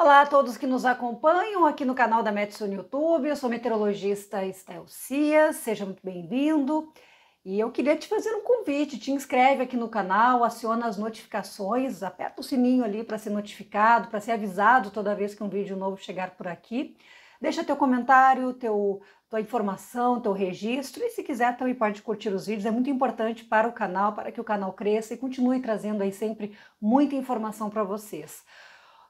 Olá a todos que nos acompanham aqui no canal da Metsu no YouTube. Eu sou a meteorologista Estel Cias, seja muito bem-vindo. E eu queria te fazer um convite, te inscreve aqui no canal, aciona as notificações, aperta o sininho ali para ser notificado, para ser avisado toda vez que um vídeo novo chegar por aqui. Deixa teu comentário, teu, tua informação, teu registro e se quiser também pode curtir os vídeos, é muito importante para o canal, para que o canal cresça e continue trazendo aí sempre muita informação para vocês.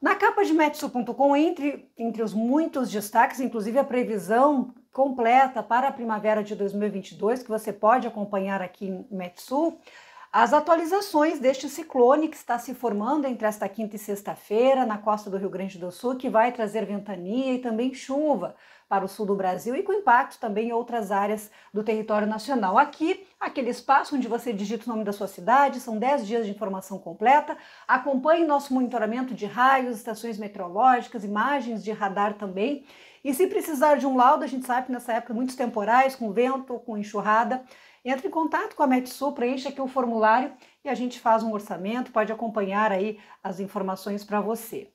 Na capa de Metsu.com, entre, entre os muitos destaques, inclusive a previsão completa para a primavera de 2022, que você pode acompanhar aqui em Metsu, as atualizações deste ciclone que está se formando entre esta quinta e sexta-feira na costa do Rio Grande do Sul, que vai trazer ventania e também chuva para o sul do Brasil e com impacto também em outras áreas do território nacional. Aqui, aquele espaço onde você digita o nome da sua cidade, são 10 dias de informação completa. Acompanhe nosso monitoramento de raios, estações meteorológicas, imagens de radar também. E se precisar de um laudo, a gente sabe que nessa época muitos temporais, com vento, com enxurrada, entre em contato com a Metsul, preencha aqui o formulário e a gente faz um orçamento, pode acompanhar aí as informações para você.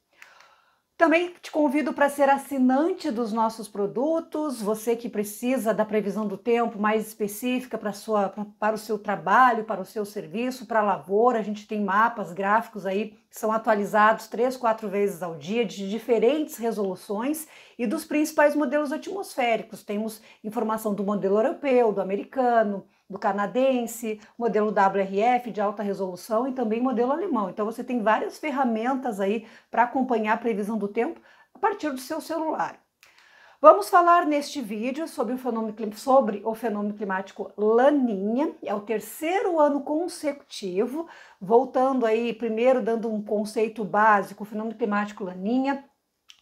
Também te convido para ser assinante dos nossos produtos, você que precisa da previsão do tempo mais específica para, sua, para o seu trabalho, para o seu serviço, para a labor, A gente tem mapas, gráficos aí que são atualizados três, quatro vezes ao dia, de diferentes resoluções e dos principais modelos atmosféricos. Temos informação do modelo europeu, do americano, do canadense, modelo WRF de alta resolução e também modelo alemão. Então você tem várias ferramentas aí para acompanhar a previsão do tempo a partir do seu celular. Vamos falar neste vídeo sobre o fenômeno, sobre o fenômeno climático Laninha. É o terceiro ano consecutivo. Voltando aí, primeiro dando um conceito básico, o fenômeno climático Laninha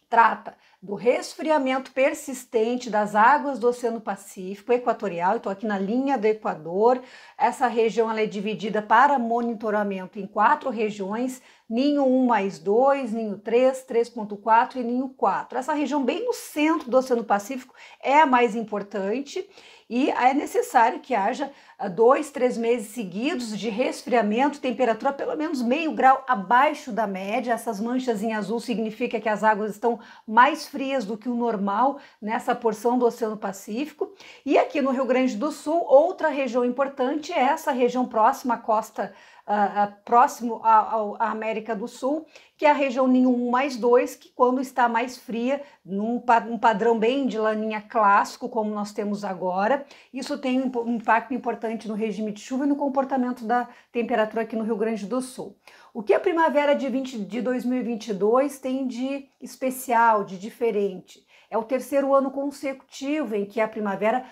trata do resfriamento persistente das águas do Oceano Pacífico Equatorial. Estou aqui na linha do Equador. Essa região é dividida para monitoramento em quatro regiões: ninho 1 mais 2, ninho 3, 3.4 e ninho 4. Essa região, bem no centro do Oceano Pacífico, é a mais importante e é necessário que haja ah, dois, três meses seguidos de resfriamento, temperatura pelo menos meio grau abaixo da média. Essas manchas em azul significa que as águas estão mais frias do que o normal nessa porção do Oceano Pacífico. E aqui no Rio Grande do Sul, outra região importante é essa região próxima à costa uh, próximo à, América do Sul, que é a região ninho 1 mais 2, que quando está mais fria, num um padrão bem de laninha clássico, como nós temos agora, isso tem um impacto importante no regime de chuva e no comportamento da temperatura aqui no Rio Grande do Sul. O que a primavera de, 20, de 2022 tem de especial, de diferente? É o terceiro ano consecutivo em que a primavera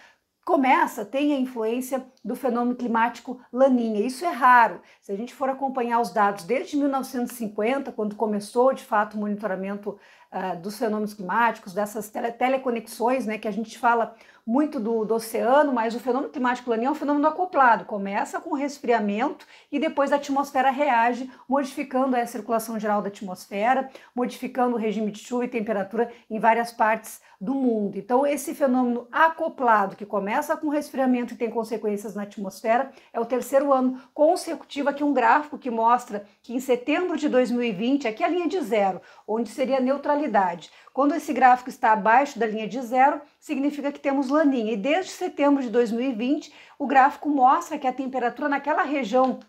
começa, tem a influência do fenômeno climático Laninha. Isso é raro. Se a gente for acompanhar os dados desde 1950, quando começou de fato o monitoramento ah, dos fenômenos climáticos, dessas tele teleconexões, né, que a gente fala muito do, do, oceano, mas o fenômeno climático planinho é um fenômeno acoplado. Começa com resfriamento e depois a atmosfera reage, modificando a circulação geral da atmosfera, modificando o regime de chuva e temperatura em várias partes do mundo. Então, esse fenômeno acoplado, que começa com resfriamento e tem consequências na atmosfera, é o terceiro ano consecutivo. Aqui, um gráfico que mostra que em setembro de 2020, aqui é a linha de zero, onde seria neutralizada qualidade. Quando esse gráfico está abaixo da linha de zero, significa que temos laninha. E desde setembro de 2020, o gráfico mostra que a temperatura naquela região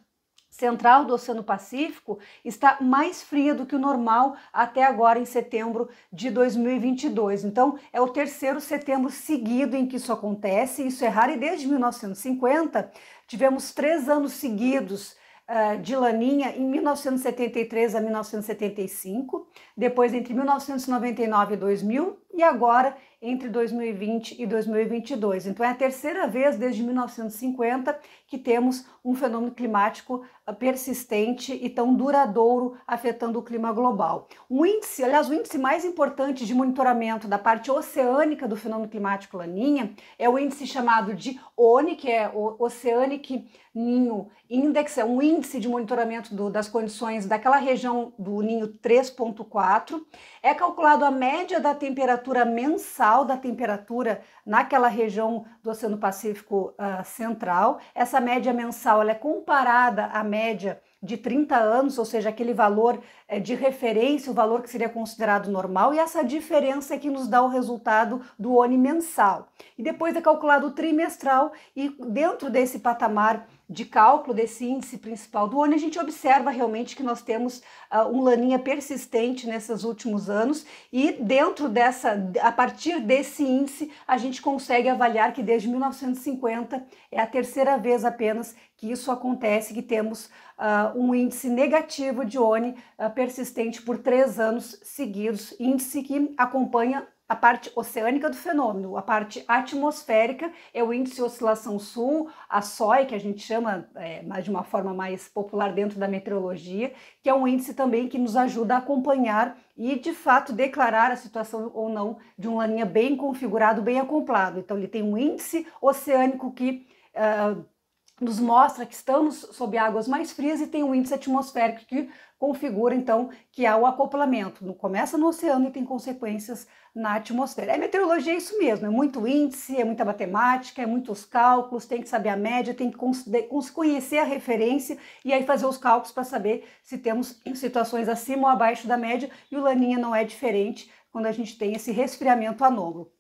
central do Oceano Pacífico está mais fria do que o normal até agora em setembro de 2022. Então, é o terceiro setembro seguido em que isso acontece. Isso é raro e desde 1950 tivemos três anos seguidos eh, de Laninha em 1973 a 1975, depois entre 1999 e 2000, e agora entre 2020 e 2022. Então é a terceira vez desde 1950 que temos um fenômeno climático ah, persistente e tão duradouro afetando o clima global. Um índice, aliás, o índice mais importante de monitoramento da parte oceânica do fenômeno climático Laninha é o índice chamado de ONI, que é o Oceanic Ninho Index, é um índice de monitoramento do, das condições daquela região do ninho 3.4. É calculado a média da temperatura temperatura mensal da temperatura naquela região do Oceano Pacífico uh, Central. Essa média mensal é comparada à média de 30 anos, ou seja, aquele valor eh, de referência, o valor que seria considerado normal, e essa diferença é que nos dá o resultado do ONI mensal. E depois é calculado o trimestral, e dentro desse patamar de cálculo desse índice principal do oni a gente observa realmente que nós temos uh, um laninha persistente nesses últimos anos e dentro dessa, a partir desse índice, a gente consegue avaliar que desde 1950 é a terceira vez apenas que isso acontece, que temos uh, um índice negativo de ONI uh, persistente por três anos seguidos, índice que acompanha a parte oceânica do fenômeno, a parte atmosférica é o índice de oscilação sul, a SOI, que a gente chama é, de uma forma mais popular dentro da meteorologia, que é um índice também que nos ajuda a acompanhar e, de fato, declarar a situação ou não de um laninha bem configurado, bem acoplado. Então, ele tem um índice oceânico que uh, nos mostra que estamos sob águas mais frias e tem um índice atmosférico que configura então que há o acoplamento. Começa no oceano e tem consequências na atmosfera. É meteorologia é isso mesmo, é muito índice, é muita matemática, é muitos cálculos, tem que saber a média, tem que conhecer a referência e aí fazer os cálculos para saber se temos situações acima ou abaixo da média e o laninha não é diferente quando a gente tem esse resfriamento anômalo.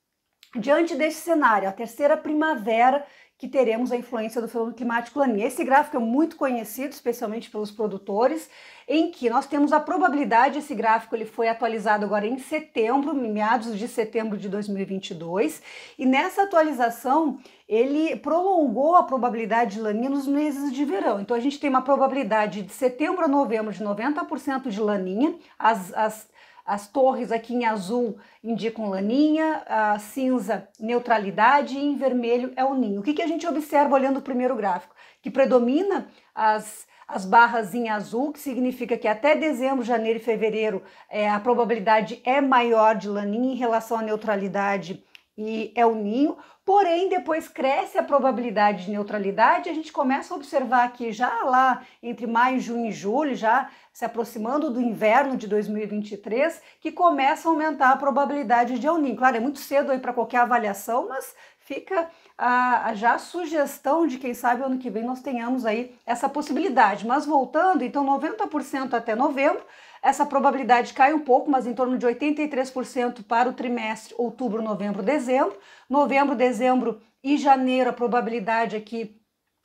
Diante desse cenário, a terceira primavera que teremos a influência do fenômeno climático Laninha. Esse gráfico é muito conhecido, especialmente pelos produtores, em que nós temos a probabilidade, esse gráfico ele foi atualizado agora em setembro, meados de setembro de 2022, e nessa atualização ele prolongou a probabilidade de laninha nos meses de verão. Então a gente tem uma probabilidade de setembro a novembro de 90% de laninha, as, as as torres aqui em azul indicam laninha, a cinza neutralidade e em vermelho é o ninho. O que, que a gente observa olhando o primeiro gráfico? Que predomina as, as barras em azul, que significa que até dezembro, janeiro e fevereiro é, a probabilidade é maior de laninha em relação à neutralidade e é o Ninho, porém depois cresce a probabilidade de neutralidade, a gente começa a observar que já lá entre maio, junho e julho, já se aproximando do inverno de 2023, que começa a aumentar a probabilidade de El Ninho. Claro, é muito cedo aí para qualquer avaliação, mas fica a, a, já a sugestão de quem sabe ano que vem nós tenhamos aí essa possibilidade. Mas voltando, então 90% até novembro, essa probabilidade cai um pouco, mas em torno de 83% para o trimestre outubro, novembro, dezembro. Novembro, dezembro e janeiro, a probabilidade aqui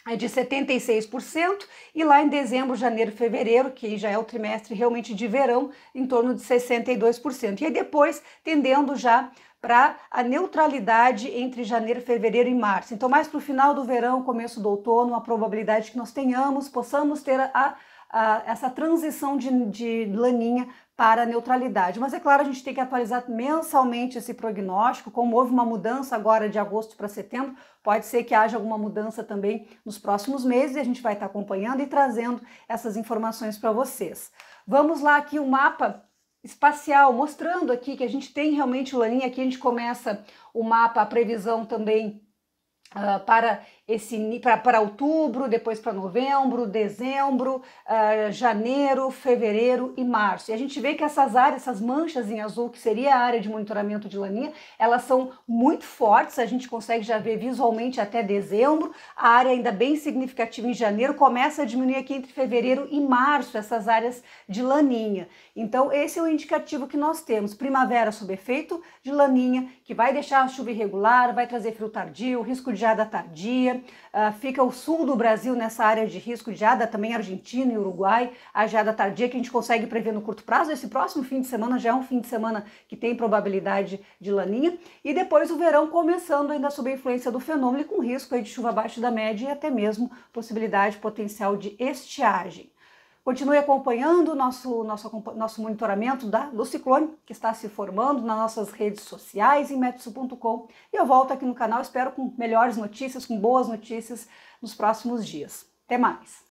é de 76%, e lá em dezembro, janeiro, fevereiro, que já é o trimestre realmente de verão, em torno de 62%. E aí depois tendendo já para a neutralidade entre janeiro, fevereiro e março. Então, mais para o final do verão, começo do outono, a probabilidade que nós tenhamos, possamos ter a essa transição de, de laninha para neutralidade. Mas é claro, a gente tem que atualizar mensalmente esse prognóstico, como houve uma mudança agora de agosto para setembro, pode ser que haja alguma mudança também nos próximos meses e a gente vai estar acompanhando e trazendo essas informações para vocês. Vamos lá aqui o um mapa espacial, mostrando aqui que a gente tem realmente laninha, aqui a gente começa o mapa, a previsão também Uh, para esse para outubro, depois para novembro, dezembro, uh, janeiro, fevereiro e março. E a gente vê que essas áreas, essas manchas em azul, que seria a área de monitoramento de laninha, elas são muito fortes, a gente consegue já ver visualmente até dezembro. A área ainda bem significativa em janeiro começa a diminuir aqui entre fevereiro e março, essas áreas de laninha. Então, esse é o indicativo que nós temos: primavera sob efeito de laninha, que vai deixar a chuva irregular, vai trazer frio tardio, risco de geada tardia uh, fica o sul do Brasil nessa área de risco de geada, também Argentina e Uruguai, a ah, geada tardia que a gente consegue prever no curto prazo. Esse próximo fim de semana já é um fim de semana que tem probabilidade de laninha. E depois o verão começando ainda sob a influência do fenômeno e com risco de chuva abaixo da média e até mesmo possibilidade potencial de estiagem. Continue acompanhando o nosso, nosso, nosso monitoramento da, do ciclone que está se formando nas nossas redes sociais em metso.com E eu volto aqui no canal, espero com melhores notícias, com boas notícias nos próximos dias. Até mais!